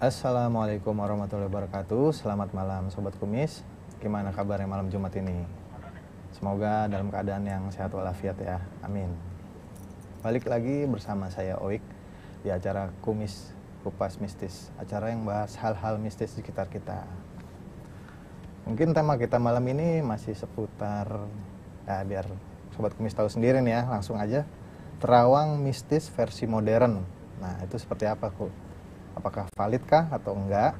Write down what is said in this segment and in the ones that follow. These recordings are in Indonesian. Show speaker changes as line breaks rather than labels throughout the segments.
Assalamualaikum warahmatullahi wabarakatuh. Selamat malam sobat kumis. Gimana kabarnya malam Jumat ini? Semoga dalam keadaan yang sehat walafiat ya. Amin. Balik lagi bersama saya Oik di acara Kumis Kupas Mistis, acara yang bahas hal-hal mistis di sekitar kita. Mungkin tema kita malam ini masih seputar ya biar sobat kumis tahu sendiri nih ya, langsung aja. Terawang mistis versi modern. Nah, itu seperti apa, kok? apakah valid kah atau enggak.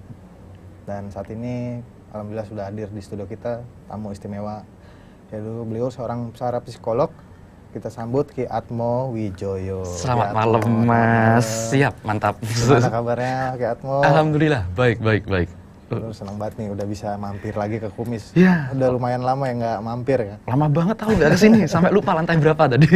Dan saat ini alhamdulillah sudah hadir di studio kita tamu istimewa. Yaitu beliau seorang seorang psikolog. Kita sambut Ki Atmo Wijoyo. Selamat malam Mas. Siap, mantap. Gimana kabarnya Ki Atmo? Alhamdulillah, baik, baik, baik. Aduh, seneng banget nih udah bisa mampir lagi ke Kumis. Iya. Yeah. Udah lumayan lama ya nggak mampir ya. Lama banget tahu nggak kesini, sampai lupa
lantai berapa tadi.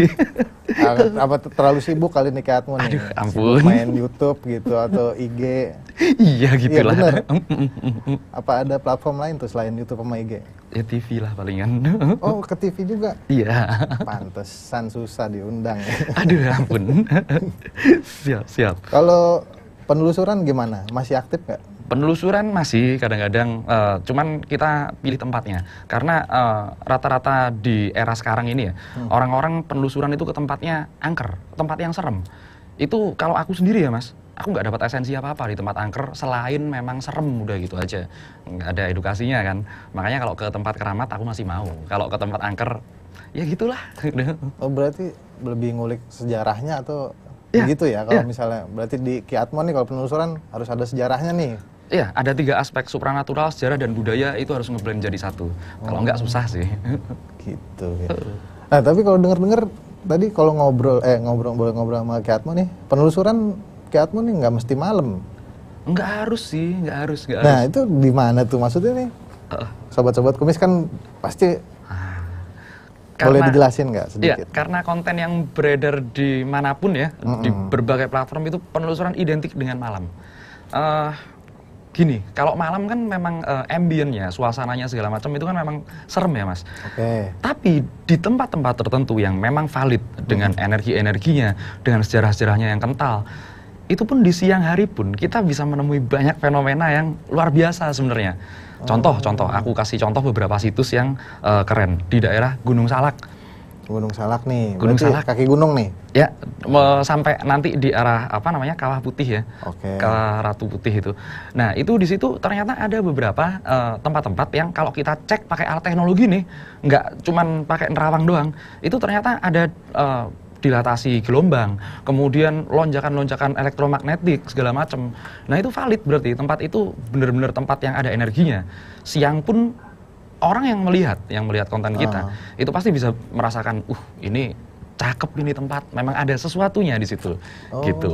Ah, apa terlalu sibuk kali nikatmu nih? Aduh, ampun. main YouTube gitu atau IG. iya gitu iya, lah. Bener. Mm, mm, mm, apa ada platform lain tuh selain YouTube sama IG?
Ya TV lah palingan. oh
ke TV juga? Iya. Pantesan susah diundang. Ya. Aduh ampun.
siap siap.
Kalau penelusuran gimana? Masih aktif nggak?
Penelusuran masih kadang-kadang, uh, cuman kita pilih tempatnya karena eh, rata-rata uh, di era sekarang ini ya hmm. orang-orang hmm. penelusuran itu ke tempatnya angker, tempat yang serem. Itu kalau aku sendiri ya mas, aku nggak dapat esensi apa apa di tempat angker selain memang serem udah gitu aja, nggak ada edukasinya kan. Makanya kalau ke tempat keramat aku masih mau, kalau ke tempat angker
ya gitulah. oh berarti lebih ngulik sejarahnya atau ya, gitu ya kalau ya. misalnya berarti di Kiatmon nih kalau penelusuran harus ada sejarahnya nih
Iya, ada tiga aspek supranatural, sejarah dan budaya itu harus ngeblend jadi satu. Oh. Kalau nggak oh. susah sih. Gitu ya.
Nah, tapi kalau dengar-dengar tadi kalau ngobrol eh ngobrol boleh ngobrol sama Kiatmo nih, penelusuran Kiatmo nih nggak mesti malam. Nggak harus sih, nggak harus, nggak nah, harus. Nah, itu di mana tuh maksudnya nih? Sobat-sobat kumis kan pasti ah. karena, boleh dijelasin nggak iya, sedikit? iya
karena konten yang beredar di manapun ya, mm -mm. di berbagai platform itu penelusuran identik dengan malam. Uh, gini, kalau malam kan memang uh, eh, ambience suasananya segala macam itu kan memang serem ya, Mas. Oke. Okay. Tapi di tempat-tempat tertentu yang memang valid dengan hmm. energi-energinya, dengan sejarah-sejarahnya yang kental, itu pun di siang hari pun kita bisa menemui banyak fenomena yang luar biasa sebenarnya. Contoh, oh. contoh, aku kasih contoh beberapa situs yang uh, keren di daerah Gunung Salak.
Gunung Salak nih. Gunung Salak kaki gunung nih. Ya,
sampai nanti di arah apa namanya kawah Putih ya. Oke. Okay. Ratu Putih itu. Nah, itu di situ ternyata ada beberapa eh, tempat-tempat uh, yang kalau kita cek pakai alat teknologi nih, nggak cuman pakai nerawang doang. Itu ternyata ada uh, dilatasi gelombang, kemudian lonjakan-lonjakan elektromagnetik segala macam. Nah, itu valid berarti tempat itu benar-benar tempat yang ada energinya. Siang pun orang yang melihat yang melihat konten kita uh. itu pasti bisa merasakan uh ini cakep ini tempat memang ada sesuatunya di situ oh, gitu.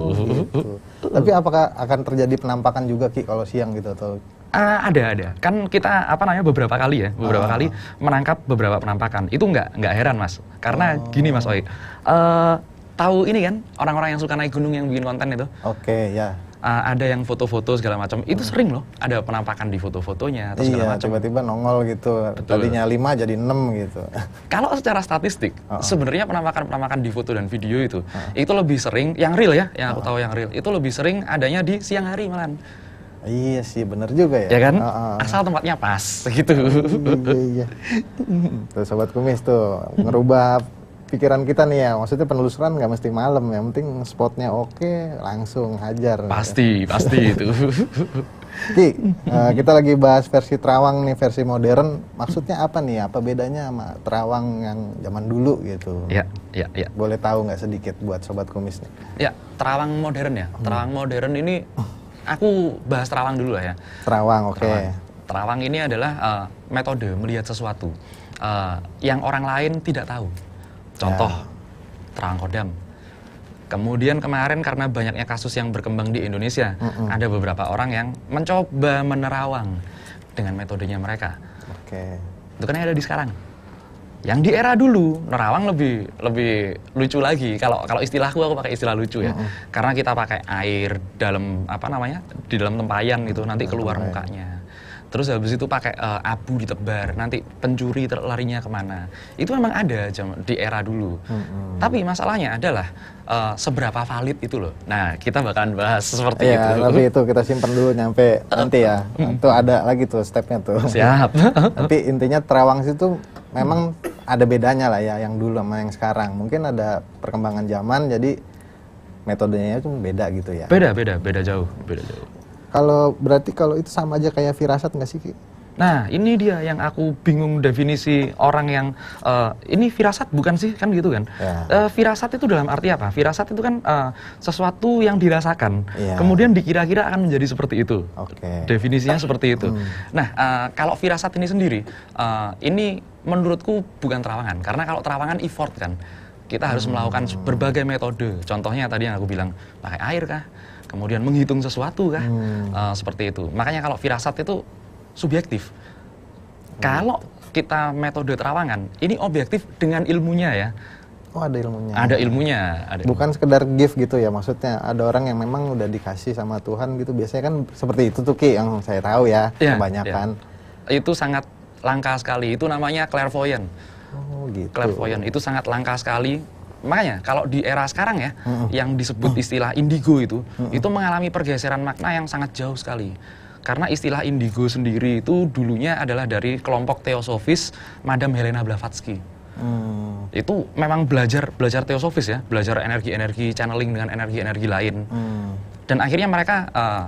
gitu
tapi apakah akan terjadi penampakan juga ki kalau siang gitu atau
Uh, ada ada kan kita apa namanya beberapa kali ya beberapa uh. kali menangkap beberapa penampakan itu nggak nggak heran mas karena oh. gini mas Oi uh, eh, tahu ini kan orang-orang yang suka naik gunung yang bikin konten itu
oke okay, ya
uh, ada yang foto-foto segala macam itu hmm. sering loh ada penampakan di foto-fotonya
atau segala iya, macam tiba-tiba nongol gitu Betul. tadinya lima jadi enam gitu kalau secara statistik
uh sebenarnya penampakan-penampakan di foto dan video itu uh itu lebih sering yang real ya yang aku uh tahu yang real itu lebih sering adanya di siang hari malam Iya sih, bener juga ya. Ya kan? Uh, uh. Asal tempatnya pas, iya, gitu. Iya,
iya. Tuh Sobat Kumis tuh, ngerubah pikiran kita nih ya maksudnya penelusuran nggak mesti malam ya, penting spotnya oke langsung hajar pasti ya. pasti itu Ki uh, kita lagi bahas versi terawang nih versi modern maksudnya apa nih apa bedanya sama terawang yang zaman dulu gitu ya ya ya boleh tahu nggak sedikit buat sobat kumis nih
ya terawang modern ya hmm. terawang modern ini aku bahas terawang dulu lah ya
terawang oke okay. terawang.
terawang ini adalah uh, metode melihat sesuatu uh, yang orang lain tidak tahu Contoh ya. terang kodam. Kemudian kemarin karena banyaknya kasus yang berkembang di Indonesia, mm -mm. ada beberapa orang yang mencoba menerawang dengan metodenya mereka. Oke. Okay. Itu kan yang ada di sekarang. Yang di era dulu nerawang lebih lebih lucu lagi. Kalau kalau istilahku aku pakai istilah lucu ya. Mm -mm. Karena kita pakai air dalam apa namanya? di dalam tempayan gitu nanti keluar mm mukanya terus habis itu pakai uh, abu ditebar nanti pencuri larinya kemana itu memang ada jam, di era dulu hmm. tapi masalahnya adalah uh, seberapa valid itu loh nah kita bahkan bahas seperti ya, itu tapi itu
kita simpan dulu nyampe nanti ya itu eh, ada lagi tuh stepnya tuh siap tapi intinya terawang situ memang ada bedanya lah ya yang dulu sama yang sekarang mungkin ada perkembangan zaman jadi metodenya itu beda gitu ya beda
beda beda jauh beda jauh
kalau berarti kalau itu sama aja kayak firasat nggak sih
Nah, ini dia yang aku bingung definisi orang yang uh, ini firasat bukan sih kan gitu kan? Yeah. Ya. Uh, firasat itu dalam arti apa? Firasat itu kan uh, sesuatu yang dirasakan, yeah. kemudian dikira-kira akan menjadi seperti itu. Okay. Definisinya seperti itu. Hmm. Nah, uh, kalau firasat ini sendiri, uh, ini menurutku bukan terawangan karena kalau terawangan effort kan kita harus hmm. melakukan berbagai metode. Contohnya tadi yang aku bilang pakai air kah? kemudian menghitung sesuatu kah hmm. uh, seperti itu makanya kalau firasat itu subjektif hmm. kalau kita metode terawangan ini objektif dengan ilmunya ya Oh ada
ilmunya. Ada ilmunya. Ada ilmunya. Bukan sekedar gift gitu ya maksudnya. Ada orang yang memang udah dikasih sama Tuhan gitu. Biasanya kan seperti itu tuh Ki yang saya tahu ya, yeah, iya. kebanyakan.
Ya. Itu sangat langka sekali. Itu namanya clairvoyant. Oh gitu. Clairvoyant itu sangat langka sekali makanya kalau di era sekarang ya mm-hmm. yang disebut istilah indigo itu mm-hmm. itu mengalami pergeseran makna yang sangat jauh sekali karena istilah indigo sendiri itu dulunya adalah dari kelompok teosofis madam Helena Blavatsky Hmm. Itu memang belajar belajar teosofis ya, belajar energi-energi channeling dengan energi-energi lain. Hmm. Dan akhirnya mereka uh,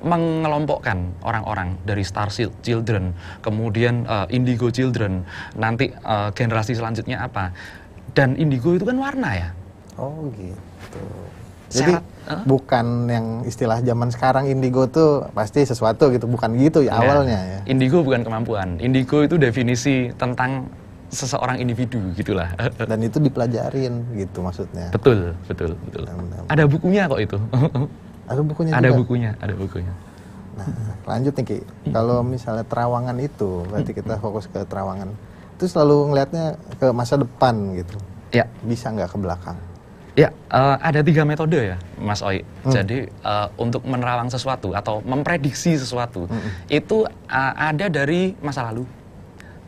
mengelompokkan orang-orang dari Star Children, kemudian uh, Indigo Children, nanti uh, generasi selanjutnya apa
dan indigo itu kan warna ya. Oh gitu. Jadi Syarat, uh? bukan yang istilah zaman sekarang indigo tuh pasti sesuatu gitu, bukan gitu ya iya. awalnya ya.
Indigo bukan kemampuan. Indigo itu definisi tentang seseorang individu gitulah.
Dan itu dipelajarin gitu maksudnya.
Betul, betul, betul. Benar, benar. Ada bukunya kok itu.
Ada bukunya. Ada juga. bukunya, ada bukunya. Nah, lanjut nih Ki. Iya. Kalau misalnya terawangan itu, berarti kita fokus ke terawangan itu selalu ngelihatnya ke masa depan gitu. Ya. Bisa nggak ke belakang? Ya,
uh, ada tiga metode ya, Mas Oi. Hmm. Jadi uh, untuk menerawang sesuatu atau memprediksi sesuatu hmm. hmm. itu uh, ada dari masa lalu,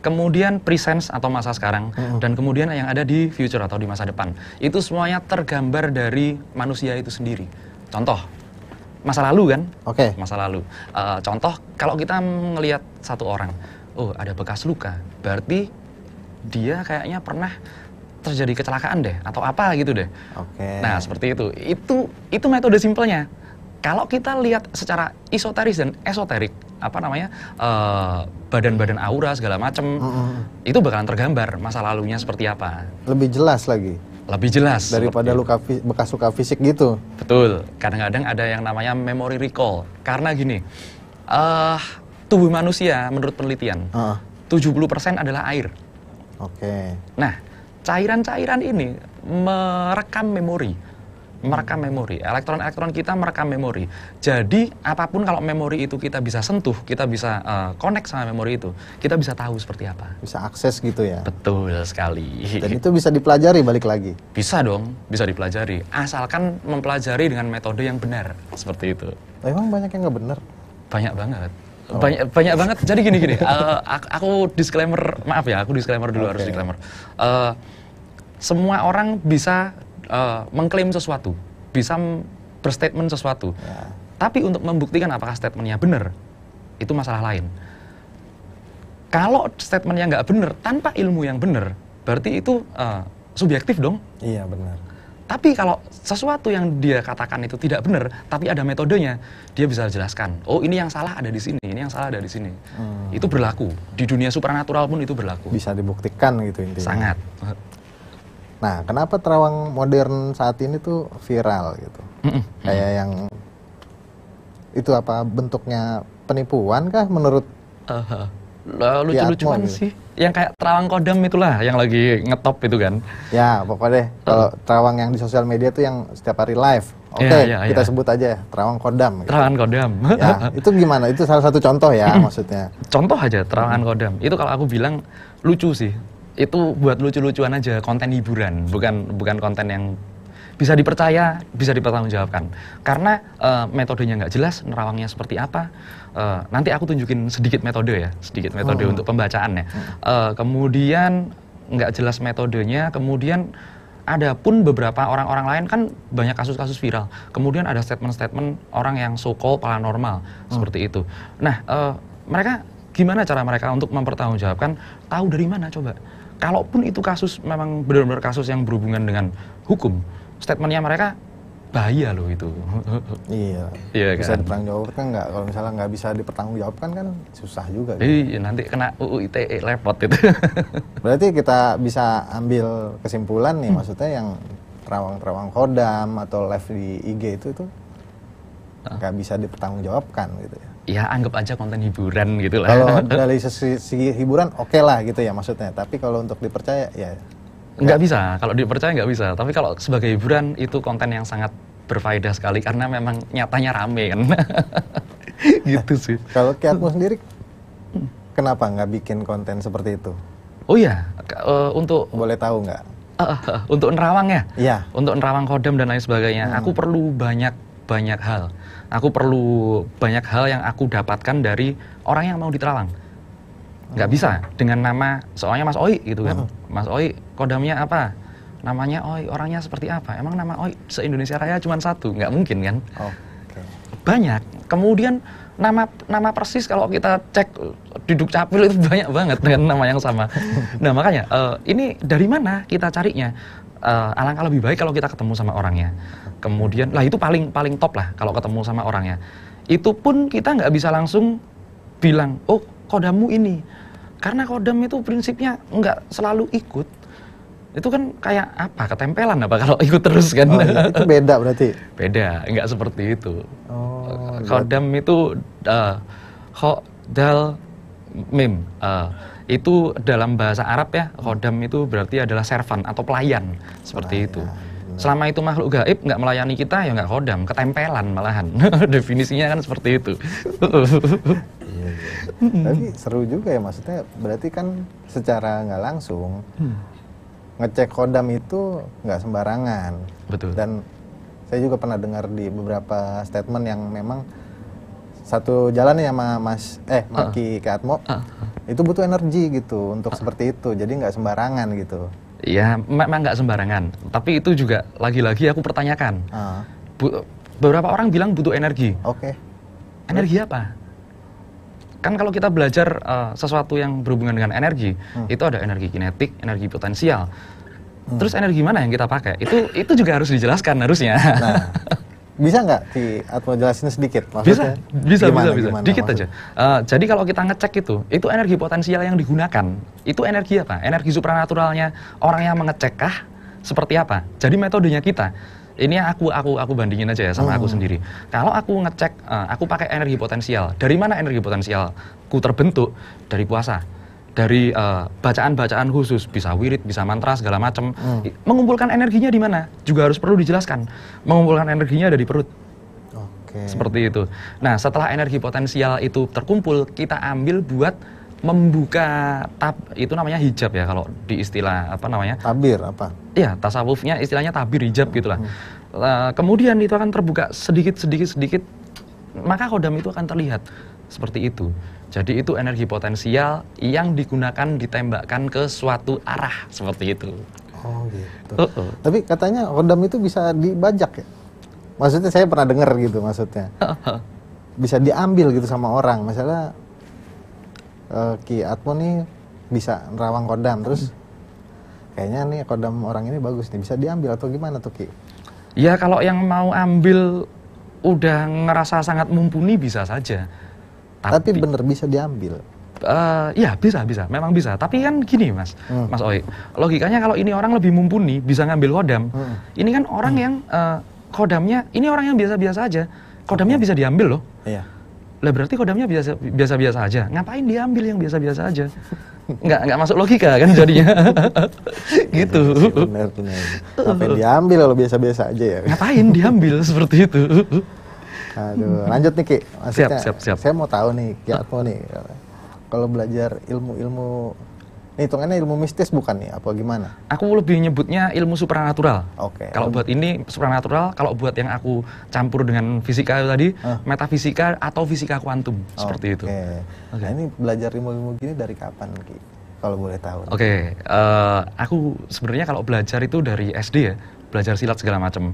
kemudian presence atau masa sekarang hmm, hmm. dan kemudian yang ada di future atau di masa depan. Itu semuanya tergambar dari manusia itu sendiri. Contoh masa lalu kan? Oke. Okay. Masa lalu. Uh, contoh kalau kita melihat satu orang, oh ada bekas luka, berarti dia kayaknya pernah terjadi kecelakaan deh atau apa gitu deh. Oke. Okay. Nah, seperti itu. Itu itu metode simpelnya. Kalau kita lihat secara esoteris dan esoterik apa namanya eh, badan-badan uh, aura segala macam mm -hmm. itu bakalan tergambar masa lalunya seperti apa.
Lebih jelas lagi lebih jelas daripada luka bekas luka fisik gitu.
Betul. Kadang-kadang ada yang namanya memory recall. Karena gini, uh, tubuh manusia menurut penelitian uh. 70% adalah air. Oke. Okay. Nah, cairan-cairan ini merekam memori merekam hmm. memori. Elektron-elektron kita merekam memori. Jadi apapun kalau memori itu kita bisa sentuh, kita bisa uh, connect sama memori itu, kita bisa tahu seperti apa.
Bisa akses gitu ya.
Betul sekali.
Dan itu bisa dipelajari balik lagi.
Bisa dong, bisa dipelajari. Asalkan mempelajari dengan metode yang benar seperti itu.
Memang banyak yang nggak benar? Banyak banget. Oh. Banyak banyak banget. Jadi gini gini, uh,
aku, disclaimer, maaf ya, aku disclaimer dulu okay. harus disclaimer. Uh, semua orang bisa uh, mengklaim sesuatu, bisa berstatement sesuatu. Yeah. Tapi untuk membuktikan apakah statementnya benar, itu masalah lain. Kalau statementnya nggak benar, tanpa ilmu yang benar, berarti itu uh, subjektif dong. Iya benar tapi kalau sesuatu yang dia katakan itu tidak benar, tapi ada metodenya, dia bisa jelaskan. Oh ini yang salah ada di sini, ini yang salah ada di sini. Hmm. Itu berlaku di dunia supranatural pun itu berlaku.
Bisa dibuktikan gitu intinya. Sangat. Nah, kenapa terawang modern saat ini tuh viral gitu? Mm -mm. Kayak yang itu apa bentuknya penipuan kah menurut? Uh eh, -huh eh
lucu-lucuan gitu. sih. Yang kayak terawang kodam itulah yang lagi ngetop itu kan.
Ya, pokoknya deh. Kalau terawang yang di sosial media itu yang setiap hari live. Oke, okay, ya, ya, kita ya. sebut aja terawang kodam. Gitu.
Terawang kodam. Ya,
itu gimana? Itu salah satu contoh ya hmm. maksudnya.
Contoh aja terawang hmm. kodam. Itu kalau aku bilang lucu sih. Itu buat lucu-lucuan aja, konten hiburan, bukan bukan konten yang bisa dipercaya, bisa dipertanggungjawabkan. Karena uh, metodenya nggak jelas, nerawangnya seperti apa. Uh, nanti aku tunjukin sedikit metode ya, sedikit metode oh. untuk pembacaannya. Uh, kemudian nggak jelas metodenya, kemudian ada pun beberapa orang-orang lain kan banyak kasus-kasus viral. Kemudian ada statement-statement orang yang so paranormal hmm. seperti itu. Nah, uh, mereka gimana cara mereka untuk mempertanggungjawabkan? Tahu dari mana coba? Kalaupun itu kasus memang benar-benar
kasus yang berhubungan dengan hukum, statementnya mereka bahaya loh itu. Iya. Iya kan? Bisa dipertanggungjawabkan nggak? Kalau misalnya nggak bisa dipertanggungjawabkan kan susah juga. Gitu. Iya
nanti kena UU ITE lepot itu.
Berarti kita bisa ambil kesimpulan nih hmm. maksudnya yang terawang-terawang kodam atau live di IG itu itu nggak bisa dipertanggungjawabkan gitu ya.
Ya anggap aja konten hiburan gitu lah. Kalau
dari segi, segi hiburan oke okay lah gitu ya maksudnya. Tapi kalau untuk dipercaya ya Nggak bisa,
kalau dipercaya nggak bisa. Tapi kalau sebagai hiburan itu konten yang sangat berfaedah sekali karena memang nyatanya rame kan.
gitu sih. Kalau Kiatmu sendiri kenapa nggak bikin konten seperti itu? Oh iya,
uh, untuk boleh
tahu nggak? Uh,
uh, untuk nerawang ya? Iya. Untuk nerawang kodam dan lain sebagainya. Hmm. Aku perlu banyak banyak hal. Aku perlu banyak hal yang aku dapatkan dari orang yang mau diterawang nggak bisa dengan nama soalnya Mas Oi gitu kan. Mas Oi kodamnya apa? Namanya Oi, orangnya seperti apa? Emang nama Oi se-Indonesia Raya cuma satu, nggak mungkin kan? Oh, Banyak. Kemudian nama nama persis kalau kita cek duduk Dukcapil itu banyak banget dengan nama yang sama. Nah, makanya uh, ini dari mana kita carinya? Uh, alangkah lebih baik kalau kita ketemu sama orangnya. Kemudian lah itu paling paling top lah kalau ketemu sama orangnya. Itu pun kita nggak bisa langsung bilang, "Oh, kodamu ini." Karena kodam itu prinsipnya nggak selalu ikut. Itu kan kayak apa? Ketempelan apa kalau ikut terus kan? Oh, iya. Itu
beda berarti.
Beda, nggak seperti itu. Oh, kodam iya. itu uh, eh, khodal mim. Uh, itu dalam bahasa Arab ya, kodam itu berarti adalah servan atau pelayan seperti pelayan. itu. Iya. Selama itu makhluk gaib nggak melayani kita ya nggak kodam, ketempelan malahan. Definisinya kan seperti itu. Iya,
iya. Tapi seru juga ya maksudnya berarti kan secara nggak langsung hmm. ngecek kodam itu nggak sembarangan. Betul. Dan saya juga pernah dengar di beberapa statement yang memang satu jalan ya sama Mas eh Maki ah. uh. Katmo uh. Ah, ah. itu butuh energi gitu untuk uh. seperti itu. Jadi nggak sembarangan gitu. Ya memang
nggak sembarangan. Tapi itu juga lagi-lagi aku pertanyakan. Uh. beberapa orang bilang butuh energi. Oke. Okay. Energi apa? kan kalau kita belajar uh, sesuatu yang berhubungan dengan energi hmm. itu ada energi kinetik energi potensial hmm. terus energi mana yang kita pakai itu itu juga harus dijelaskan harusnya nah,
bisa nggak di atau jelasin sedikit maksudnya bisa bisa gimana, bisa bisa gimana, dikit maksud? aja
uh, jadi kalau kita ngecek itu itu energi potensial yang digunakan itu energi apa energi supranaturalnya orang yang mengecek kah? seperti apa jadi metodenya kita ini aku aku aku bandingin aja ya sama hmm. aku sendiri. Kalau aku ngecek, uh, aku pakai energi potensial. Dari mana energi potensial ku terbentuk? Dari puasa, dari bacaan eh, bacaan-bacaan khusus, bisa wirid, bisa mantra segala macam. Hmm. Mengumpulkan energinya di mana? Juga harus perlu dijelaskan. Mengumpulkan energinya dari perut.
Oke. Okay. Seperti
itu. Nah, setelah energi potensial itu terkumpul, kita ambil buat membuka tab itu namanya hijab ya kalau di istilah apa namanya tabir apa ya tasawufnya istilahnya tabir hijab gitulah hmm. uh, kemudian itu akan terbuka sedikit sedikit sedikit maka kodam itu akan terlihat seperti itu jadi itu energi potensial yang digunakan ditembakkan ke suatu arah seperti itu
oh gitu uh -uh. tapi katanya kodam itu bisa dibajak ya maksudnya saya pernah dengar gitu maksudnya bisa diambil gitu sama orang misalnya uh, Ki Atmo nih bisa nerawang kodam terus hmm. kayaknya nih kodam orang ini bagus nih bisa diambil atau gimana tuh Ki? Ya kalau yang mau ambil udah ngerasa sangat mumpuni bisa saja. Tapi, Tapi bener bisa diambil.
Uh, ya bisa bisa, memang bisa. Tapi kan gini mas, hmm. mas Oi, logikanya kalau ini orang lebih mumpuni bisa ngambil kodam. Hmm. Ini kan orang hmm. yang uh, kodamnya, ini orang yang biasa-biasa aja. Kodamnya okay. Iya. bisa diambil loh. Iya lah berarti kodamnya biasa biasa biasa aja ngapain diambil yang biasa biasa aja
nggak nggak masuk logika kan jadinya gitu iya, benar benar ngapain diambil kalau biasa biasa aja ya ngapain diambil seperti itu aduh lanjut nih ki siap siap siap saya mau tahu nih kiatmu nih kalau belajar ilmu ilmu ini hitungannya ilmu mistis bukan nih, apa gimana?
Aku lebih nyebutnya ilmu supranatural. Oke. Okay. Kalau buat ini supranatural, kalau buat yang aku campur dengan fisika tadi, uh. metafisika atau fisika kuantum
okay. seperti itu. Oke. Okay. Nah ini belajar ilmu-ilmu gini dari kapan Ki? Kalau boleh tahu. Oke,
okay. uh, eh, aku sebenarnya kalau belajar itu dari SD ya, belajar silat segala macam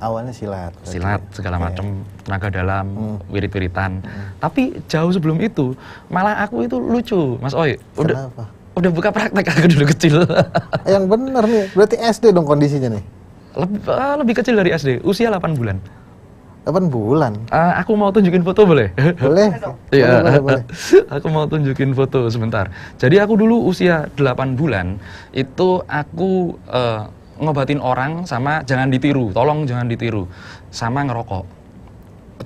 awalnya silat. Silat
segala okay. macam, tenaga dalam, hmm. wirid-wiritan. Hmm. Tapi jauh sebelum itu, malah aku itu lucu, Mas Oi. Udah, udah buka praktek aku dulu kecil. Yang benar nih, berarti SD dong kondisinya nih. Lebih, uh, lebih kecil dari SD, usia 8 bulan. 8 bulan. Uh, aku mau tunjukin foto boleh? Boleh. Iya. boleh, boleh, aku mau tunjukin foto sebentar. Jadi aku dulu usia 8 bulan itu aku uh, ngobatin orang sama jangan ditiru, tolong jangan ditiru. Sama ngerokok.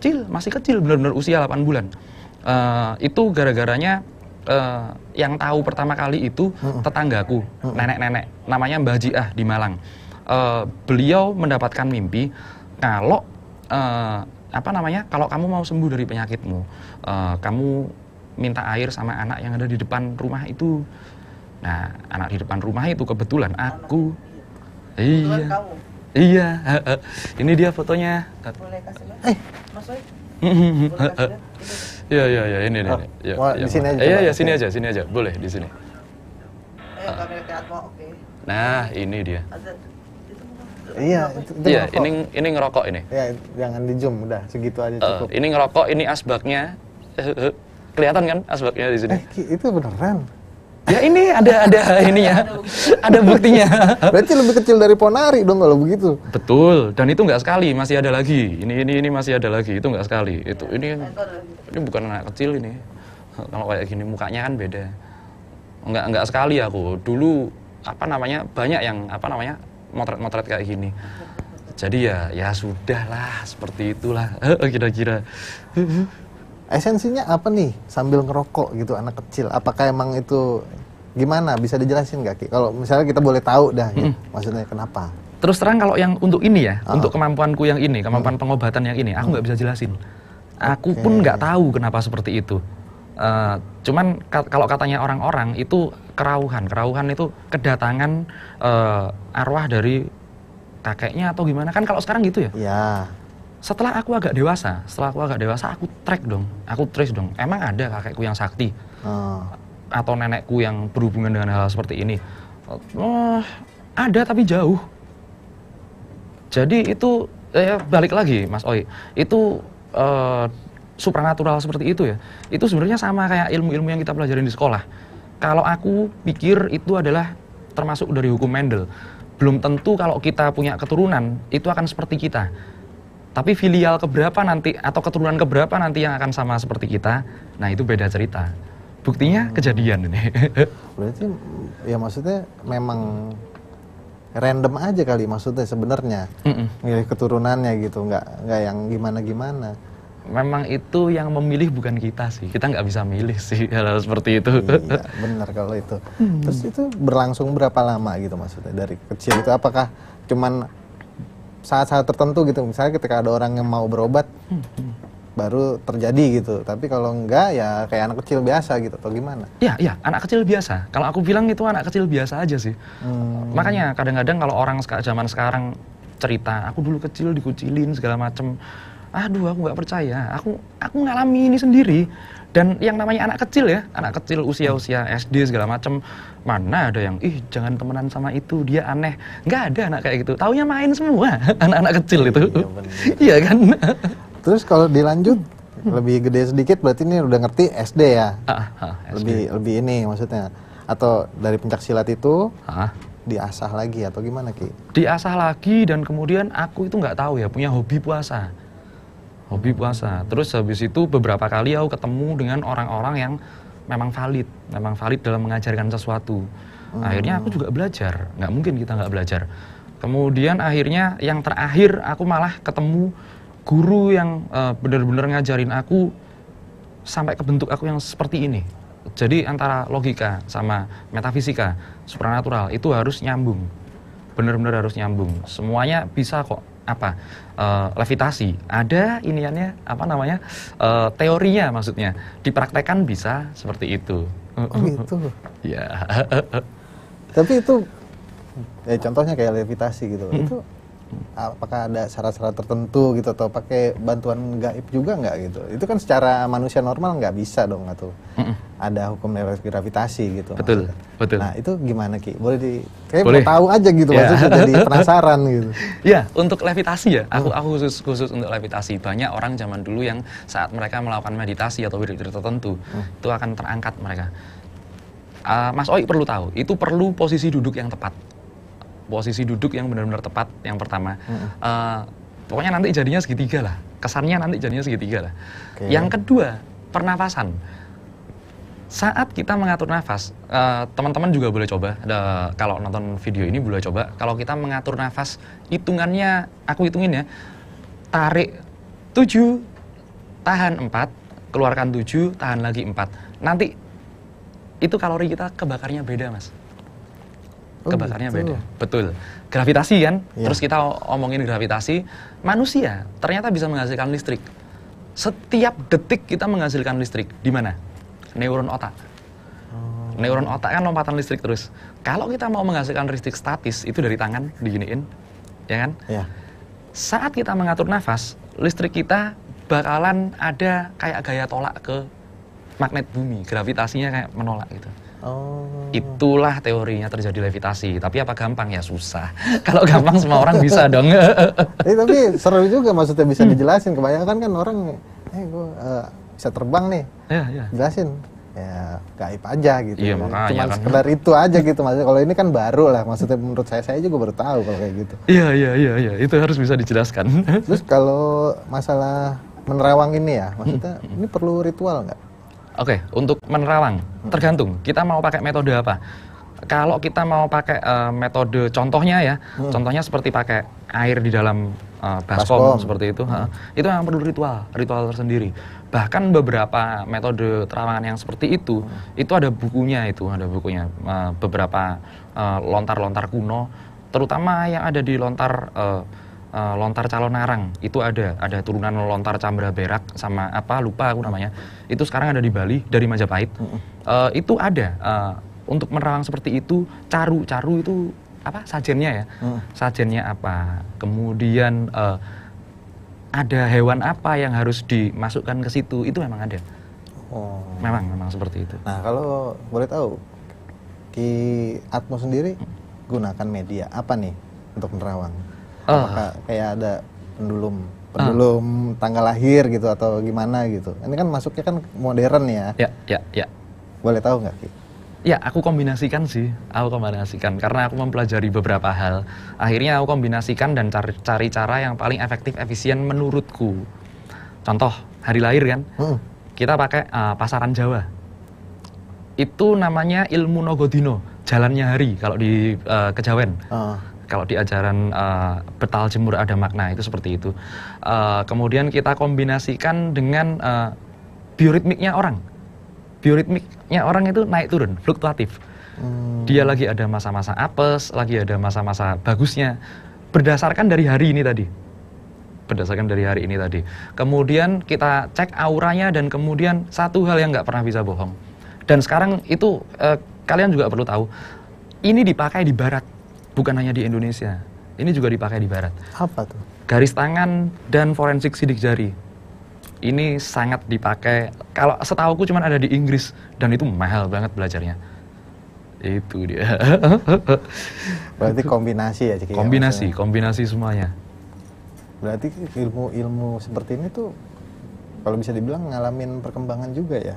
Kecil, masih kecil benar-benar usia 8 bulan. Uh, itu gara-garanya uh, yang tahu pertama kali itu tetanggaku, nenek-nenek, namanya Mbah Jiah di Malang. Uh, beliau mendapatkan mimpi kalau uh, apa namanya kalau kamu mau sembuh dari penyakitmu, uh, kamu minta air sama anak yang ada di depan rumah itu. Nah, anak di depan rumah itu kebetulan aku. Anak iya. Kebetulan iya. iya Ini dia fotonya.
Boleh kasih Eh. Mas
Iya iya iya ini ini. Oh, ya, ya, sini aja. Iya iya sini aja, sini aja. Boleh di sini. Eh, nah, ini dia. Iya, itu, iya, ini ini ngerokok ini.
Iya, jangan di zoom udah segitu aja eh, cukup. Uh,
ini ngerokok, ini asbaknya. Eh, Kelihatan kan asbaknya di sini?
Eh, itu beneran. Ya ini ada ada ininya, ada buktinya. Berarti lebih kecil dari Ponari dong kalau begitu.
Betul, dan itu nggak sekali, masih ada lagi. Ini ini ini masih ada lagi, itu nggak sekali. Itu ini ini bukan anak kecil ini. Kalau kayak gini mukanya kan beda. Nggak nggak sekali aku. Dulu apa namanya banyak yang apa namanya motret-motret kayak gini. Jadi ya ya sudahlah seperti itulah kira-kira
esensinya apa nih sambil ngerokok gitu anak kecil? Apakah emang itu gimana? Bisa dijelasin gak Ki? Kalau misalnya kita boleh tahu dah, gitu. maksudnya kenapa?
Terus terang kalau yang untuk ini ya, oh. untuk kemampuanku yang ini, kemampuan hmm. pengobatan yang ini, aku nggak hmm. bisa jelasin. Aku okay. pun nggak tahu kenapa seperti itu. Uh, cuman ka kalau katanya orang-orang itu kerauhan, kerauhan itu kedatangan uh, arwah dari kakeknya atau gimana kan kalau sekarang gitu ya. Iya setelah aku agak dewasa, setelah aku agak dewasa, aku track dong, aku trace dong. Emang ada kakekku yang sakti oh. atau nenekku yang berhubungan dengan hal, seperti ini? Oh, ada tapi jauh. Jadi itu eh, balik lagi, Mas Oi, itu eh, supranatural seperti itu ya. Itu sebenarnya sama kayak ilmu-ilmu yang kita pelajarin di sekolah. Kalau aku pikir itu adalah termasuk dari hukum Mendel. Belum tentu kalau kita punya keturunan itu akan seperti kita tapi filial keberapa nanti atau keturunan keberapa nanti yang akan sama seperti kita, nah itu beda cerita. Buktinya hmm. kejadian ini.
Berarti ya maksudnya memang random aja kali maksudnya sebenarnya mm -mm. keturunannya gitu, nggak nggak yang gimana gimana memang itu yang memilih bukan kita sih.
Kita nggak bisa milih sih hal, -hal seperti itu. Iya,
benar kalau itu. Hmm. Terus itu berlangsung berapa lama gitu maksudnya dari kecil itu? Apakah cuman saat-saat tertentu gitu misalnya ketika ada orang yang mau berobat hmm, hmm baru terjadi gitu. Tapi kalau enggak ya kayak anak kecil biasa gitu atau gimana?
ya ya anak kecil biasa. Kalau aku bilang itu anak kecil biasa aja sih. Hmm. Makanya kadang-kadang kalau orang zaman sekarang cerita, aku dulu kecil dikucilin segala macem. Aduh, aku nggak percaya. Aku aku ngalami ini sendiri dan yang namanya anak kecil ya anak kecil usia-usia SD segala macem mana ada yang ih jangan temenan sama itu dia aneh nggak ada anak kayak gitu taunya main semua anak-anak kecil itu
iya, iya kan terus kalau dilanjut lebih gede sedikit berarti ini udah ngerti SD ya ah, ah, ah SD. lebih lebih ini maksudnya atau dari pencak silat itu ah diasah lagi atau gimana ki?
Diasah lagi dan kemudian aku itu nggak tahu ya punya hobi puasa hobi puasa terus habis itu beberapa kali aku ketemu dengan orang-orang yang memang valid memang valid dalam mengajarkan sesuatu
hmm. akhirnya aku
juga belajar nggak mungkin kita nggak belajar kemudian akhirnya yang terakhir aku malah ketemu guru yang uh, benar-benar ngajarin aku sampai ke bentuk aku yang seperti ini jadi antara logika sama metafisika supranatural itu harus nyambung benar-benar harus nyambung semuanya bisa kok apa uh, levitasi ada iniannya apa namanya uh, teorinya maksudnya dipraktekkan bisa seperti itu oh gitu ya
tapi itu ya contohnya kayak levitasi gitu hmm. itu apakah ada syarat-syarat tertentu gitu atau pakai bantuan gaib juga nggak gitu itu kan secara manusia normal nggak bisa dong atau hmm ada hukum gravitasi gitu. Betul, maksudnya. betul. Nah itu gimana Ki? Boleh di, kayak Boleh. mau tahu aja gitu, yeah. maksudnya jadi penasaran gitu. Iya, untuk
levitasi ya, aku hmm. aku khusus khusus untuk levitasi. Banyak orang zaman dulu yang saat mereka melakukan meditasi atau wirid tertentu, hmm. itu akan terangkat mereka. Uh, Mas Oi perlu tahu, itu perlu posisi duduk yang tepat. Posisi duduk yang benar-benar tepat yang pertama. Hmm. Uh, pokoknya nanti jadinya segitiga lah. Kesannya nanti jadinya segitiga lah. Okay. Yang kedua, pernafasan saat kita mengatur nafas, eh, teman-teman uh, juga boleh coba. Ada, kalau nonton video ini boleh coba. Kalau kita mengatur nafas, hitungannya aku hitungin ya. Tarik 7, tahan 4, keluarkan 7, tahan lagi 4. Nanti itu kalori kita kebakarnya beda, Mas.
Oh, kebakarnya oh, beda.
Betul. Gravitasi kan? Ya. Terus kita omongin gravitasi, manusia ternyata bisa menghasilkan listrik. Setiap detik kita menghasilkan listrik. Di mana? neuron otak. Oh. Neuron otak kan lompatan listrik terus. Kalau kita mau menghasilkan listrik statis itu dari tangan diginiin, ya kan? Ya. Saat kita mengatur nafas, listrik kita bakalan ada kayak gaya tolak ke magnet bumi, gravitasinya kayak menolak gitu. Oh. Itulah teorinya terjadi levitasi. Tapi apa gampang ya susah.
Kalau gampang semua orang bisa dong. eh, tapi seru juga maksudnya bisa hmm. dijelasin. Kebanyakan kan orang, eh gue uh, bisa terbang nih iya. ya. jelasin ya gaib aja gitu iya, makanya, cuman kan. sekedar itu aja gitu maksudnya kalau ini kan baru lah maksudnya menurut saya saya juga baru tahu kalau kayak gitu iya iya iya iya itu harus bisa dijelaskan terus kalau masalah menerawang ini ya maksudnya hmm, hmm. ini perlu ritual nggak
oke okay, untuk menerawang tergantung kita mau pakai metode apa kalau kita mau pakai uh, metode contohnya ya, hmm. contohnya seperti pakai air di dalam uh, baskom, seperti itu, hmm. uh, itu yang perlu ritual, ritual tersendiri bahkan beberapa metode terawangan yang seperti itu hmm. itu ada bukunya itu ada bukunya uh, beberapa eh, lontar-lontar uh, kuno terutama yang ada di lontar uh, uh, lontar calon arang itu ada ada turunan lontar cambra berak sama apa lupa aku namanya itu sekarang ada di Bali dari Majapahit hmm. uh, itu ada uh, untuk menerawang seperti itu caru caru itu apa sajennya ya hmm. sajennya apa kemudian uh, ada hewan apa yang harus dimasukkan ke situ itu memang ada.
Oh. Memang
memang seperti itu.
Nah kalau boleh tahu di Atmos sendiri gunakan media apa nih untuk menerawang? Uh. Oh. Apakah kayak ada pendulum pendulum uh. tanggal lahir gitu atau gimana gitu? Ini kan masuknya kan modern ya.
Ya ya ya. Boleh tahu nggak? sih?
Ya, aku kombinasikan sih.
Aku kombinasikan karena aku mempelajari beberapa hal. Akhirnya aku kombinasikan dan cari, cari cara yang paling efektif, efisien menurutku. Contoh, hari lahir kan, hmm. kita pakai uh, pasaran Jawa. Itu namanya ilmu nogodino, jalannya hari kalau di uh, kejawen. Uh. Kalau di ajaran uh, betal jemur ada makna itu seperti itu. Uh, kemudian kita kombinasikan dengan uh, bioritmiknya orang bioritmiknya orang itu naik turun, fluktuatif. Hmm. Dia lagi ada masa-masa apes, lagi ada masa-masa bagusnya. Berdasarkan dari hari ini tadi. Berdasarkan dari hari ini tadi. Kemudian kita cek auranya dan kemudian satu hal yang nggak pernah bisa bohong. Dan sekarang itu eh, kalian juga perlu tahu, ini dipakai di Barat, bukan hanya di Indonesia. Ini juga dipakai di Barat. Apa tuh? Garis tangan dan forensik sidik jari ini sangat dipakai kalau setahu setahuku cuma ada di Inggris dan itu mahal banget belajarnya
itu dia berarti kombinasi ya Ciki
ya, kombinasi ya, kombinasi semuanya
berarti ilmu-ilmu seperti ini tuh kalau bisa dibilang ngalamin perkembangan juga ya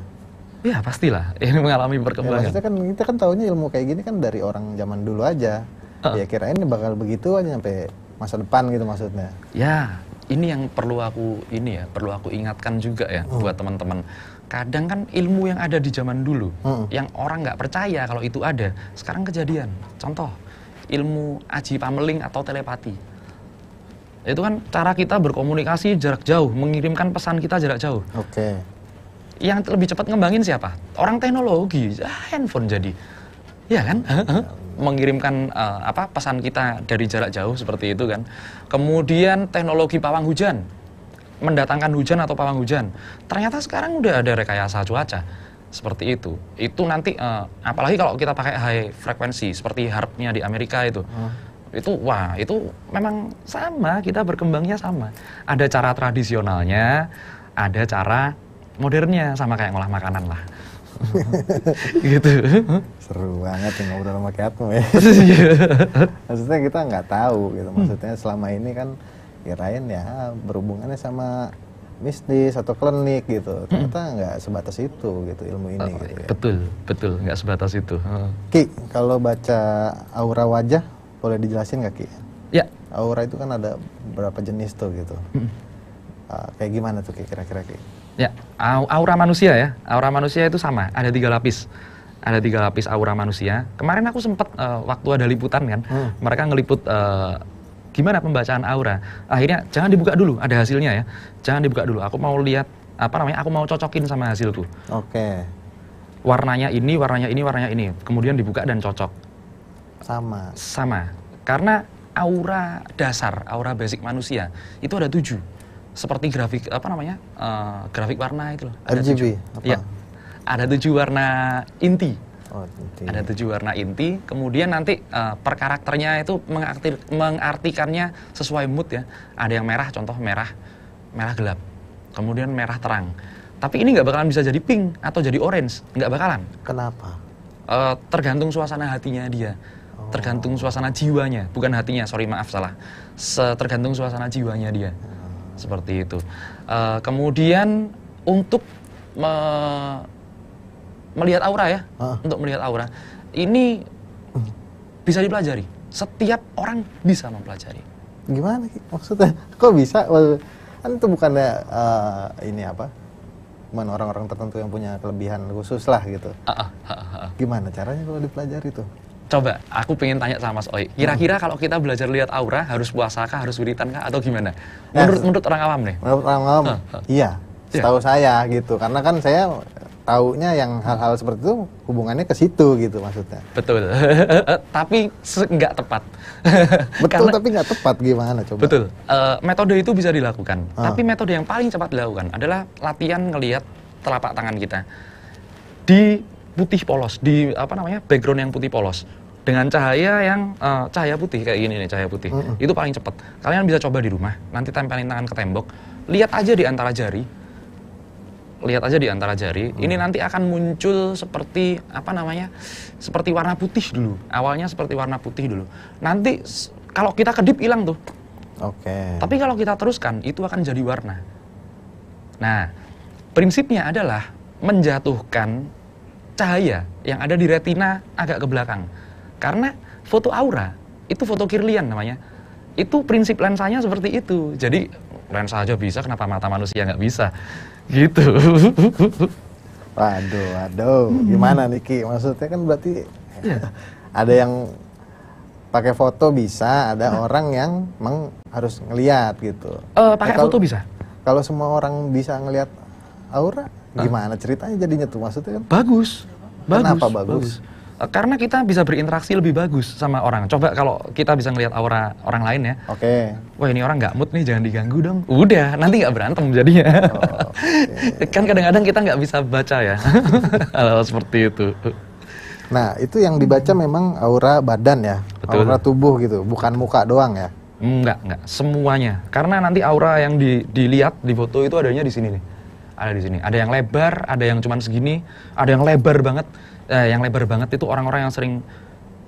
ya pastilah ini mengalami ya, perkembangan ya, kan kita kan tahunya ilmu kayak gini kan dari orang zaman dulu aja uh. ya kirain bakal begitu aja sampai masa depan gitu maksudnya
ya ini yang perlu aku ini ya perlu aku ingatkan juga ya hmm. buat teman-teman kadang kan ilmu yang ada di zaman dulu hmm. yang orang nggak percaya kalau itu ada sekarang kejadian contoh ilmu aji pameling atau telepati itu kan cara kita berkomunikasi jarak jauh mengirimkan pesan kita jarak jauh oke okay. yang lebih cepat ngembangin siapa orang teknologi ah, handphone jadi Iya kan? mengirimkan uh, apa pesan kita dari jarak jauh seperti itu kan. Kemudian teknologi pawang hujan mendatangkan hujan atau pawang hujan. Ternyata sekarang udah ada rekayasa cuaca seperti itu. Itu nanti uh, apalagi kalau kita pakai high frekuensi seperti harpnya di Amerika itu. Hmm itu wah itu memang sama kita berkembangnya sama ada cara tradisionalnya ada cara modernnya sama kayak ngolah makanan lah
gitu seru banget yang ngobrol sama Kiatmo ya iya. maksudnya kita nggak tahu gitu maksudnya selama ini kan kirain ya berhubungannya sama mistis atau klinik gitu ternyata hmm. nggak sebatas itu gitu ilmu ini oh, gitu ya.
betul betul nggak sebatas itu hmm.
Ki kalau baca aura wajah boleh dijelasin nggak Ki ya aura itu kan ada berapa jenis tuh gitu hmm. uh, kayak gimana tuh Ki kira-kira Ki
Ya, aura manusia ya. Aura manusia itu sama, ada tiga lapis. Ada tiga lapis aura manusia. Kemarin aku sempat uh, eh, waktu ada liputan kan, hmm. mereka ngeliput uh, gimana pembacaan aura. Akhirnya jangan dibuka dulu, ada hasilnya ya. Jangan dibuka dulu. Aku mau lihat apa namanya? Aku mau cocokin sama hasilku. Oke. Okay. Warnanya ini, warnanya ini, warnanya ini. Kemudian dibuka dan cocok. Sama. Sama. Karena aura dasar, aura basic manusia itu ada tujuh seperti grafik apa namanya uh, grafik warna itu loh. Ada RGB. Tujuh, apa? Ya, ada tujuh warna inti. Oh, Ada tujuh warna inti. Kemudian nanti uh, per karakternya itu mengartikannya sesuai mood ya. Ada yang merah, contoh merah, merah gelap. Kemudian merah terang. Tapi ini nggak bakalan bisa jadi pink atau jadi orange, nggak bakalan. Kenapa? Uh, tergantung suasana hatinya dia tergantung oh. suasana jiwanya, bukan hatinya, sorry maaf salah. tergantung suasana jiwanya dia. Hmm seperti itu. Uh, kemudian untuk me melihat aura ya, uh. untuk melihat aura ini bisa dipelajari. Setiap orang bisa mempelajari.
Gimana maksudnya? Kok bisa? Kan itu bukannya uh, ini apa? Cuman orang-orang tertentu yang punya kelebihan khusus lah gitu. Uh, uh, uh, uh. Gimana caranya kalau dipelajari tuh?
coba aku pengen tanya sama Mas Oi hmm. kira-kira kalau kita belajar lihat aura harus puasakah harus wiritan kah atau gimana nah, menurut menurut orang awam nih
menurut orang awam hmm. iya setahu yeah. saya gitu karena kan saya taunya yang hal-hal seperti itu hubungannya ke situ gitu maksudnya
betul tapi nggak tepat betul karena, tapi
nggak tepat gimana coba betul
uh, metode itu bisa dilakukan Hmm. tapi metode yang paling cepat dilakukan adalah latihan ngelihat telapak tangan kita
di putih polos
di apa namanya background yang putih polos dengan cahaya yang uh, cahaya putih kayak gini nih cahaya putih mm -hmm. itu paling cepet kalian bisa coba di rumah nanti tempelin tangan ke tembok lihat aja di antara jari lihat aja di antara jari hmm. ini nanti akan muncul seperti apa namanya seperti warna putih dulu awalnya seperti warna putih dulu nanti kalau kita kedip hilang tuh oke okay. tapi kalau kita teruskan itu akan jadi warna nah prinsipnya adalah menjatuhkan cahaya yang ada di retina agak ke belakang. Karena foto aura itu foto kirlian namanya. Itu prinsip lensanya seperti itu. Jadi lensa aja bisa, kenapa mata manusia nggak bisa? Gitu.
Waduh, waduh. Gimana nih Niki? Maksudnya kan berarti yeah. ada yang pakai foto bisa, ada nah. orang yang meng harus ngeliat gitu. Uh, pakai eh, foto bisa. Kalau semua orang bisa ngelihat aura, Gimana ceritanya jadinya tuh maksudnya kan? Bagus. Bagus. Kenapa bagus? bagus
eh, karena kita bisa berinteraksi lebih bagus sama orang. Coba kalau kita bisa ngelihat aura orang lain ya. Oke. Okay. Wah ini orang nggak mood nih, jangan diganggu dong. Udah, nanti nggak berantem jadinya. Oh, okay. kan kadang-kadang kita nggak bisa baca ya hal-hal seperti itu.
Nah itu yang dibaca memang aura badan ya, Betul. aura tubuh gitu, bukan muka doang ya.
Enggak, enggak, semuanya. Karena nanti aura yang di, dilihat di foto itu adanya di sini nih ada di sini. Ada yang lebar, ada yang cuman segini, ada yang lebar banget. Eh, yang lebar banget itu orang-orang yang sering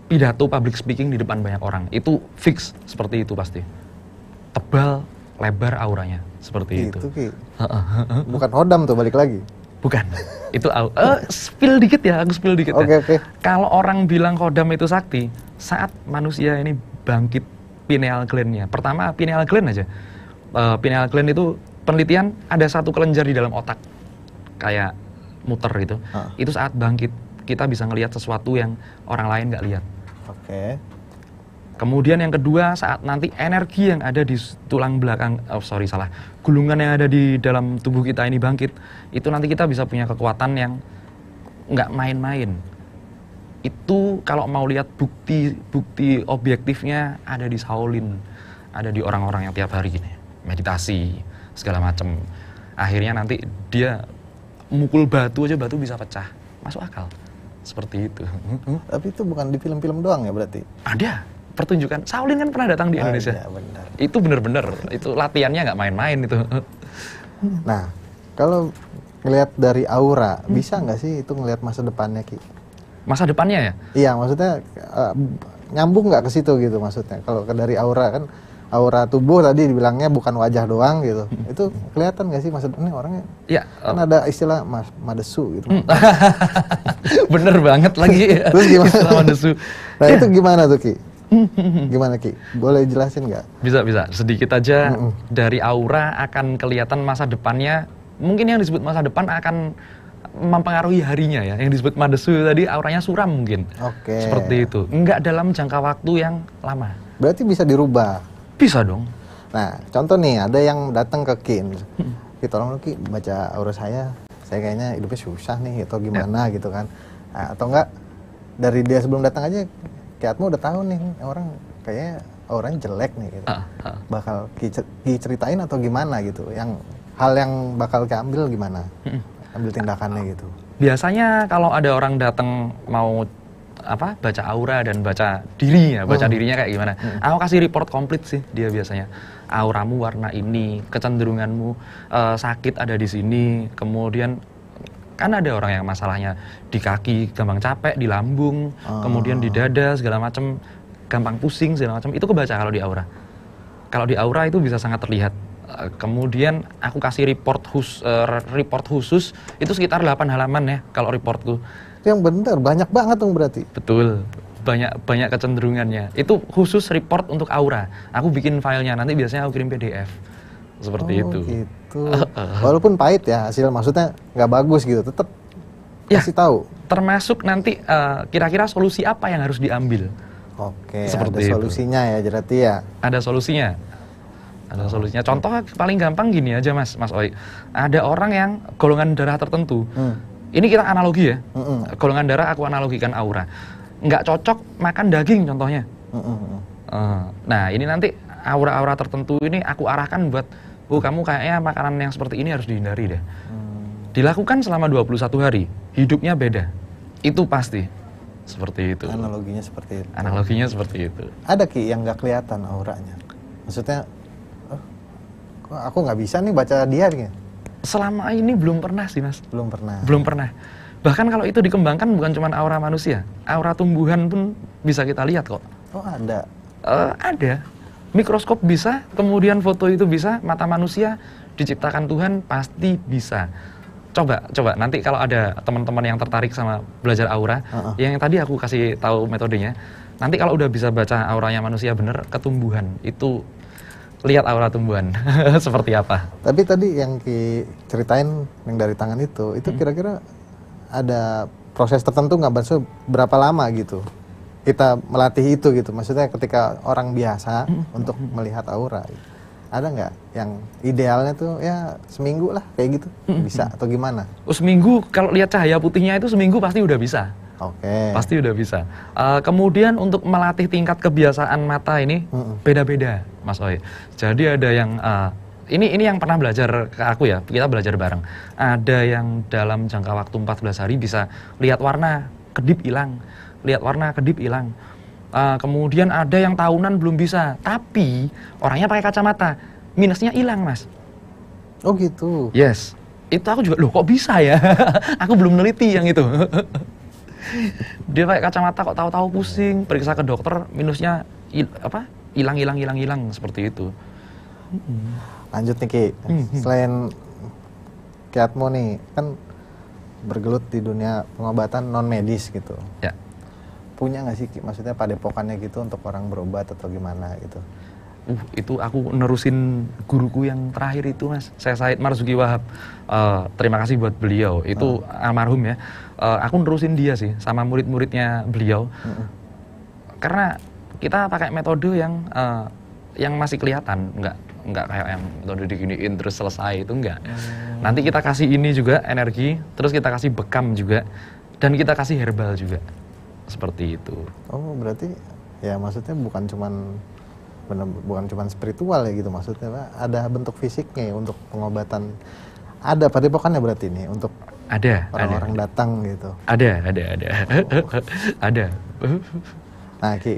pidato public speaking di depan banyak orang. Itu fix seperti itu pasti. Tebal, lebar auranya seperti itu. Itu Ki.
Bukan hodam tuh balik lagi. Bukan.
Itu uh, spill
dikit ya, aku spill dikit okay,
ya. Okay. Kalau orang bilang hodam itu sakti, saat manusia ini bangkit pineal glandnya. Pertama pineal gland aja. Uh, pineal gland itu penelitian ada satu kelenjar di dalam otak kayak muter gitu. Uh. Itu saat bangkit kita bisa ngelihat sesuatu yang orang lain nggak lihat. Oke. Okay. Kemudian yang kedua saat nanti energi yang ada di tulang belakang, oh sorry salah, gulungan yang ada di dalam tubuh kita ini bangkit, itu nanti kita bisa punya kekuatan yang nggak main-main. Itu kalau mau lihat bukti-bukti objektifnya ada di Shaolin, ada di orang-orang yang tiap hari gini meditasi, segala macam akhirnya nanti dia mukul batu aja batu bisa pecah masuk akal seperti itu
hmm, hmm. tapi itu bukan di film-film doang ya berarti ada pertunjukan Shaolin kan pernah datang
di oh, Indonesia ada, iya, benar. itu bener-bener itu latihannya nggak main-main itu
nah kalau ngelihat dari aura hmm. bisa nggak sih itu ngelihat masa depannya ki masa depannya ya iya maksudnya uh, nyambung nggak ke situ gitu maksudnya kalau dari aura kan aura tubuh tadi dibilangnya bukan wajah doang gitu. Hmm. Itu kelihatan nggak sih maksudnya ini orangnya? Iya. Kan oh. ada istilah mas madesu gitu. Hmm. Bener banget lagi. Terus gimana? Istilah madesu. Nah itu ya. gimana tuh Ki? Gimana Ki? Boleh jelasin nggak?
Bisa bisa. Sedikit aja mm dari aura akan kelihatan masa depannya. Mungkin yang disebut masa depan akan mempengaruhi harinya ya. Yang disebut madesu tadi auranya suram mungkin. Oke. Okay. Seperti itu. Enggak dalam jangka waktu yang lama.
Berarti bisa dirubah. Bisa dong. Nah, contoh nih ada yang datang ke Kin. Hmm. kita tolong Ki baca aura saya. Saya kayaknya hidupnya susah nih atau gitu, gimana yeah. gitu kan. Nah, atau enggak dari dia sebelum datang aja kiatmu udah tahu nih orang kayaknya orang jelek nih gitu. Uh, uh. Bakal Ki, ceritain atau gimana gitu. Yang hal yang bakal Ki ambil gimana? Hmm. Ambil tindakannya ah, gitu.
Biasanya kalau ada orang datang mau apa baca aura dan baca diri ya, baca hmm. dirinya kayak gimana hmm. aku kasih report komplit sih dia biasanya auramu warna ini kecenderunganmu uh, sakit ada di sini kemudian kan ada orang yang masalahnya di kaki gampang capek di lambung hmm. kemudian di dada segala macam gampang pusing segala macam itu kebaca kalau di aura kalau di aura itu bisa sangat terlihat eh, kemudian aku kasih report, hus, uh, report khusus itu sekitar 8 halaman ya kalau reportku itu yang benar, banyak banget dong berarti. Betul. Banyak banyak kecenderungannya. Itu khusus report untuk Aura. Aku bikin filenya, nanti biasanya aku kirim PDF. Seperti oh, itu.
gitu. Walaupun pahit ya hasil maksudnya nggak bagus gitu, tetap ya, kasih tahu. Termasuk nanti
eh, kira-kira uh, solusi apa yang harus diambil. Oke, Seperti ada itu.
solusinya ya jadi ya.
Ada solusinya ada solusinya. Contoh paling gampang gini aja mas, mas Oi. Ada orang yang golongan darah tertentu, hmm. Ini kita analogi ya. Mm-mm. Golongan darah aku analogikan aura. Nggak cocok makan daging contohnya. Mm-mm. Eh, nah ini nanti aura-aura tertentu ini aku arahkan buat, oh kamu kayaknya makanan yang seperti ini harus dihindari deh. Mm. Dilakukan selama 21 hari, hidupnya beda. Itu pasti. Seperti itu. Analoginya seperti itu. Analoginya seperti itu.
Ada Ki yang nggak kelihatan auranya? Maksudnya, oh, aku nggak bisa nih baca dia gitu
selama ini belum pernah sih mas belum pernah belum pernah bahkan kalau itu dikembangkan bukan cuma aura manusia aura tumbuhan pun bisa kita lihat kok oh ada uh, ada mikroskop bisa kemudian foto itu bisa mata manusia diciptakan Tuhan pasti bisa coba coba nanti kalau ada teman-teman yang tertarik sama belajar aura uh -uh. yang tadi aku kasih tahu metodenya nanti kalau udah bisa baca auranya manusia bener ketumbuhan itu lihat aura tumbuhan seperti apa.
Tapi tadi yang ki ceritain yang dari tangan itu, itu hmm. kira-kira hmm. ada proses tertentu nggak Bansu berapa lama gitu kita melatih itu gitu. Maksudnya ketika orang biasa hmm. untuk melihat aura, ada nggak yang idealnya tuh ya seminggu lah kayak gitu hmm. bisa atau gimana? Oh, Seminggu
kalau lihat cahaya putihnya itu seminggu pasti udah bisa. Oke. Okay. Pasti udah bisa. Uh, kemudian untuk melatih tingkat kebiasaan mata ini beda-beda, mm hmm Mas Oi. Jadi ada yang uh, ini ini yang pernah belajar ke aku ya. Kita belajar bareng. Ada yang dalam jangka waktu 14 hari bisa lihat warna kedip hilang, lihat warna kedip hilang. Uh, kemudian ada yang tahunan belum bisa, tapi orangnya pakai kacamata. Minusnya hilang, Mas.
Oh gitu. Yes.
Itu aku juga loh kok bisa ya? aku belum neliti yang itu. dia pakai kacamata kok tahu-tahu pusing periksa ke dokter minusnya il, apa hilang hilang hilang
hilang seperti itu lanjut nih Ki mm-hmm. selain Kiatmo nih kan bergelut di dunia pengobatan non medis gitu ya. punya nggak sih Ki maksudnya padepokannya gitu untuk orang berobat atau gimana gitu
uh, itu aku nerusin guruku yang terakhir itu mas saya
Said Marzuki
Wahab uh, terima kasih buat beliau itu uh. almarhum ya uh, aku nerusin dia sih sama murid-muridnya beliau hmm. karena kita pakai metode yang uh, yang masih kelihatan nggak nggak kayak yang metode diginiin terus selesai itu nggak hmm. nanti kita kasih ini juga energi terus kita kasih bekam juga dan kita kasih herbal juga seperti itu
oh berarti ya maksudnya bukan cuman bener, bukan cuman spiritual ya gitu maksudnya ada bentuk fisiknya ya untuk pengobatan ada padepokannya berarti ini untuk ada. Orang-orang ada. datang gitu.
Ada, ada, ada. Oh. ada.
nah, Ki.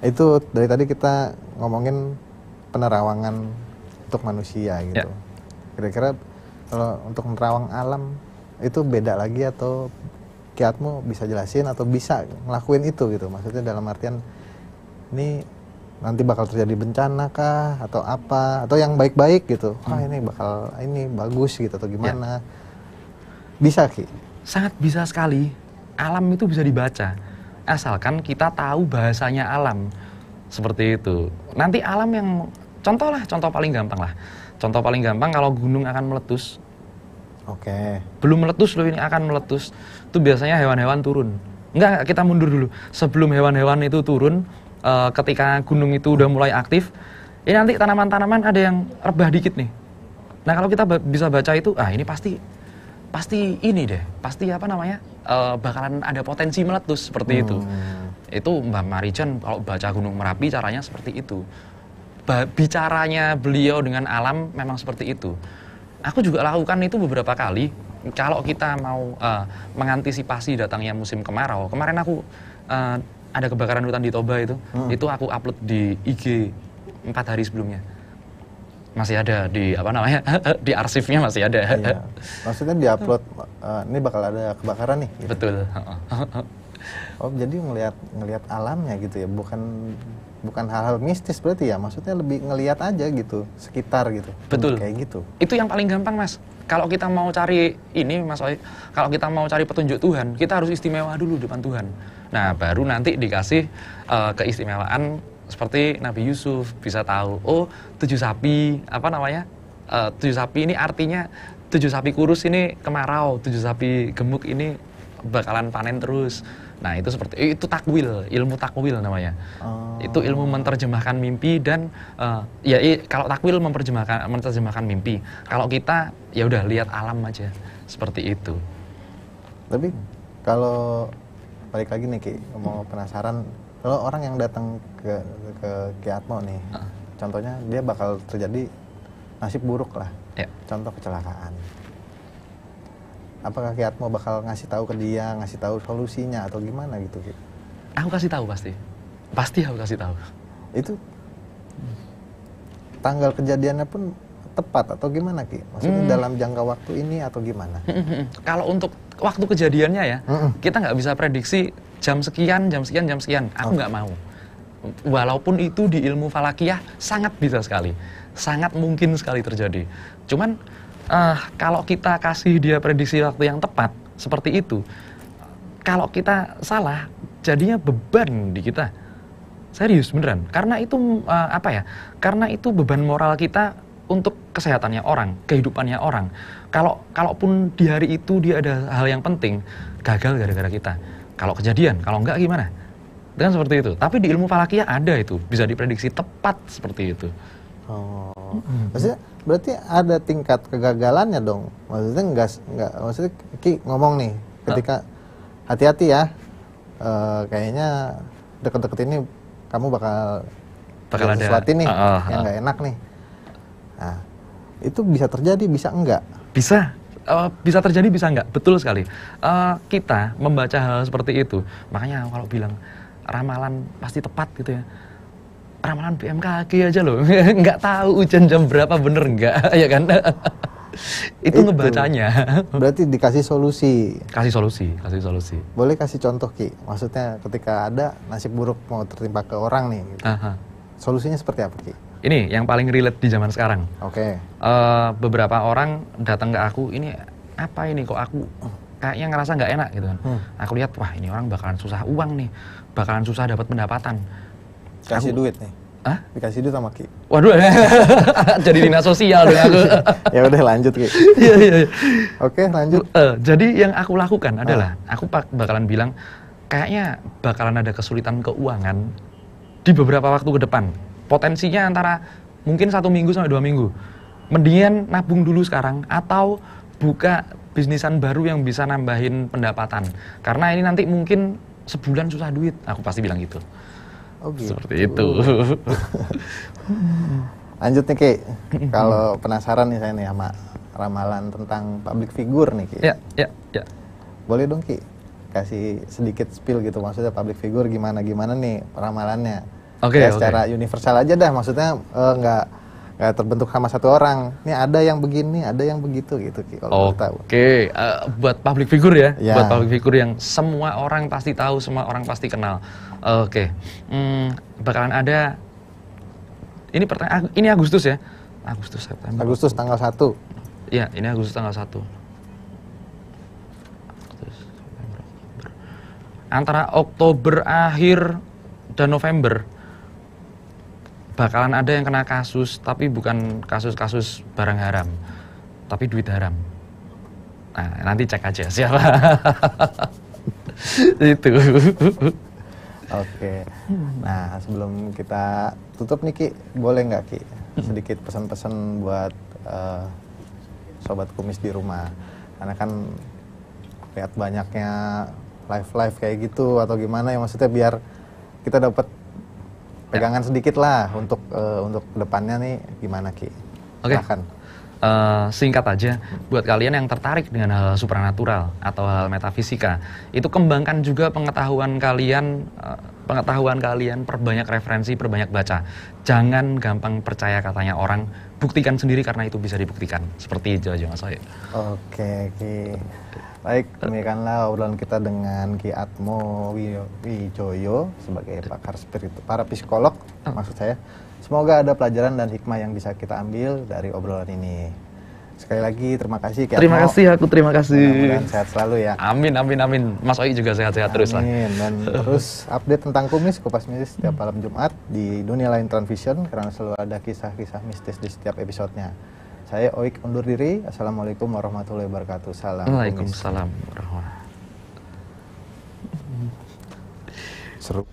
Itu dari tadi kita ngomongin penerawangan untuk manusia gitu. Ya. Kira-kira kalau untuk menerawang alam itu beda lagi atau kiatmu bisa jelasin atau bisa ngelakuin itu gitu. Maksudnya dalam artian ini nanti bakal terjadi bencana kah atau apa atau yang baik-baik gitu wah hmm. ini bakal ini bagus gitu atau gimana ya. Bisa, Ki.
Sangat bisa sekali. Alam itu bisa dibaca. Asalkan kita tahu bahasanya alam. Seperti itu. Nanti alam yang contoh lah, contoh paling gampang lah. Contoh paling gampang kalau gunung akan meletus. Oke. Okay. Belum meletus loh ini akan meletus. Itu biasanya hewan-hewan turun. Enggak, kita mundur dulu. Sebelum hewan-hewan itu turun, e, ketika gunung itu udah mulai aktif, ini nanti tanaman-tanaman ada yang rebah dikit nih. Nah kalau kita bisa baca itu, ah ini pasti pasti ini deh, pasti apa namanya uh, bakalan ada potensi meletus seperti hmm. itu. Itu Mbak Marijan kalau baca Gunung Merapi caranya seperti itu. Ba bicaranya beliau dengan alam memang seperti itu. Aku juga lakukan itu beberapa kali. Kalau kita mau uh, mengantisipasi datangnya musim kemarau, kemarin aku uh, ada kebakaran hutan di Toba itu, hmm. itu aku upload di IG empat hari sebelumnya masih ada di apa namanya di arsipnya masih ada. Iya.
Maksudnya diupload uh, ini bakal ada kebakaran nih. Gitu. Betul. oh jadi ngelihat ngelihat alamnya gitu ya, bukan bukan hal-hal mistis berarti ya. Maksudnya lebih ngelihat aja gitu sekitar gitu. Betul. Kayak gitu. Itu yang paling gampang mas.
Kalau kita mau cari ini mas Oi, kalau kita mau cari petunjuk Tuhan, kita harus istimewa dulu di depan Tuhan. Nah baru nanti dikasih uh, keistimewaan seperti Nabi Yusuf bisa tahu, oh tujuh sapi apa namanya uh, tujuh sapi ini artinya tujuh sapi kurus ini kemarau tujuh sapi gemuk ini bakalan panen terus nah itu seperti itu takwil ilmu takwil namanya oh. itu ilmu menterjemahkan mimpi dan uh, ya kalau takwil memperjemahkan menterjemahkan mimpi kalau kita ya udah
lihat alam aja
seperti itu
tapi kalau balik lagi nih ki mau penasaran kalau orang yang datang ke ke Kiatmo nih uh Contohnya dia bakal terjadi nasib buruk lah. Ya. Contoh kecelakaan. Apakah mau bakal ngasih tahu ke dia, ngasih tahu solusinya atau gimana gitu?
Aku kasih tahu pasti. Pasti aku kasih tahu.
Itu tanggal kejadiannya pun tepat atau gimana Ki? Maksudnya hmm. dalam jangka waktu ini atau gimana? Hmm,
hmm, hmm. Kalau untuk waktu kejadiannya ya, kita nggak bisa prediksi jam sekian, jam sekian, jam sekian. Aku nggak okay. mau walaupun itu di ilmu falakiyah sangat bisa sekali, sangat mungkin sekali terjadi. Cuman uh, kalau kita kasih dia prediksi waktu yang tepat seperti itu, kalau kita salah jadinya beban di kita. Serius beneran. Karena itu uh, apa ya? Karena itu beban moral kita untuk kesehatannya orang, kehidupannya orang. Kalau kalaupun di hari itu dia ada hal yang penting, gagal gara-gara kita. Kalau kejadian, kalau enggak gimana? kan seperti itu tapi di ilmu falakia ada itu bisa diprediksi tepat seperti itu
oh maksudnya berarti ada tingkat kegagalannya dong maksudnya enggak enggak maksudnya ki ngomong nih ketika hati-hati ya uh, kayaknya deket-deket ini kamu bakal bakal ada sesuatu nih uh, uh, yang ah. nggak enak nih nah, itu bisa terjadi bisa enggak
bisa uh, bisa terjadi bisa enggak betul sekali uh, kita membaca hal seperti itu makanya kalau bilang ramalan pasti tepat gitu ya ramalan BMKG aja loh nggak tahu hujan jam berapa bener nggak ya kan itu, itu ngebacanya
berarti dikasih solusi kasih solusi kasih solusi boleh kasih contoh ki maksudnya ketika ada nasib buruk mau tertimpa ke orang nih gitu. Aha. solusinya seperti apa ki
ini yang paling relate di zaman sekarang oke okay. uh, eh, beberapa orang datang ke aku ini apa ini kok aku kayaknya ngerasa nggak enak gitu kan. Hmm. Aku lihat wah ini orang bakalan susah uang nih, bakalan susah dapat pendapatan.
Kasih aku, duit nih. Hah? Dikasih duit sama Ki. Waduh,
jadi dinas sosial dong aku.
ya udah lanjut Ki. Iya, iya iya.
Oke lanjut. Uh, jadi yang aku lakukan ah. adalah uh. aku bakalan bilang kayaknya bakalan ada kesulitan keuangan di beberapa waktu ke depan. Potensinya antara mungkin satu minggu sampai dua minggu. Mendingan nabung dulu sekarang atau buka bisnisan baru yang bisa nambahin pendapatan. Karena ini nanti mungkin sebulan susah duit, aku pasti bilang gitu. Oh gitu. Seperti itu.
Lanjut nih Ki, kalau penasaran nih saya nih sama ramalan tentang public figure nih Ki. Ya, ya, ya. Boleh dong Ki, kasih sedikit spill gitu maksudnya public figure gimana gimana nih ramalannya. Oke. Okay, ya, okay. Secara universal aja dah maksudnya eh, nggak uh, nggak eh, terbentuk sama satu orang. Ini ada yang begini, ada yang begitu gitu Kalau Oke,
okay. uh, eh, buat public figure ya, yeah. buat public figure yang semua orang pasti tahu, semua orang pasti kenal. Oke, okay. hmm, bakalan ada. Ini pertanyaan, ini Agustus ya?
Agustus September. Agustus tanggal satu.
Ya, ini Agustus tanggal satu. Antara Oktober akhir dan November bakalan ada yang kena kasus tapi bukan kasus-kasus barang haram tapi duit haram nah nanti cek aja siapa itu
oke nah sebelum kita tutup nih Ki boleh nggak Ki sedikit pesan-pesan buat uh, sobat kumis di rumah karena kan lihat banyaknya live live kayak gitu atau gimana ya maksudnya biar kita dapat Ya. pegangan sedikit lah untuk uh, untuk depannya nih gimana Ki?
Oke. Okay. Uh, eh, singkat aja, buat kalian yang tertarik dengan hal, -hal supranatural atau hal, metafisika, itu kembangkan juga pengetahuan kalian, uh, pengetahuan kalian, perbanyak referensi, perbanyak baca. Jangan gampang percaya katanya orang, buktikan sendiri karena itu bisa dibuktikan. Seperti itu aja Mas
Oke, Ki. Baik, demikianlah obrolan kita dengan Ki Atmo Wijoyo sebagai pakar spiritual, para psikolog ah. maksud saya. Semoga ada pelajaran dan hikmah yang bisa kita ambil dari obrolan ini. Sekali lagi terima kasih Ki Terima kasih aku terima kasih. Mudah-mudahan sehat selalu ya. Amin amin amin. Mas Oi juga sehat-sehat terus lah. Amin dan terus update tentang kumis kupas mistis setiap malam Jumat di dunia lain Transvision karena selalu ada kisah-kisah mistis di setiap episodenya. Saya Oik undur diri. Assalamualaikum warahmatullahi wabarakatuh. Salam. Waalaikumsalam
warahmatullahi
Seru.